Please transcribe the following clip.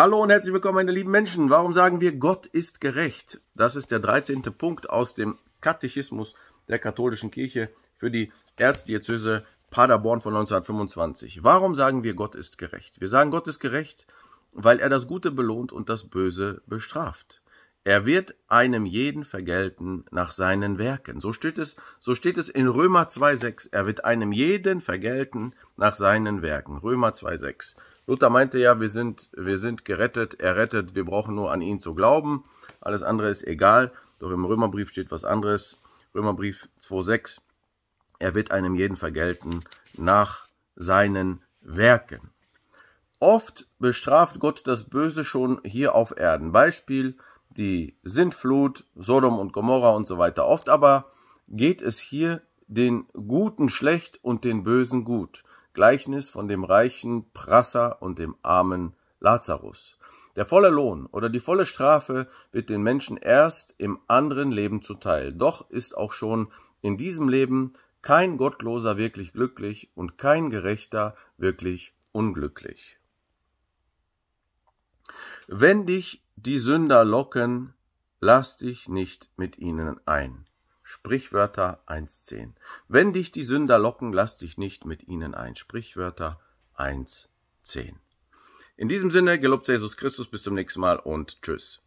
Hallo und herzlich willkommen, meine lieben Menschen. Warum sagen wir, Gott ist gerecht? Das ist der 13. Punkt aus dem Katechismus der katholischen Kirche für die Erzdiözese Paderborn von 1925. Warum sagen wir, Gott ist gerecht? Wir sagen, Gott ist gerecht, weil er das Gute belohnt und das Böse bestraft. Er wird einem jeden vergelten nach seinen Werken. So steht es, so steht es in Römer 2,6. Er wird einem jeden vergelten nach seinen Werken. Römer 2,6. Luther meinte ja, wir sind, wir sind gerettet, errettet, wir brauchen nur an ihn zu glauben. Alles andere ist egal. Doch im Römerbrief steht was anderes. Römerbrief 2,6. Er wird einem jeden vergelten nach seinen Werken. Oft bestraft Gott das Böse schon hier auf Erden. Beispiel die Sintflut, Sodom und Gomorra und so weiter. Oft aber geht es hier den Guten schlecht und den Bösen gut. Gleichnis von dem reichen Prasser und dem armen Lazarus. Der volle Lohn oder die volle Strafe wird den Menschen erst im anderen Leben zuteil. Doch ist auch schon in diesem Leben kein Gottloser wirklich glücklich und kein Gerechter wirklich unglücklich. Wenn dich die Sünder locken, lass dich nicht mit ihnen ein. Sprichwörter 1.10. Wenn dich die Sünder locken, lass dich nicht mit ihnen ein. Sprichwörter 1.10. In diesem Sinne, gelobt sei Jesus Christus, bis zum nächsten Mal und tschüss.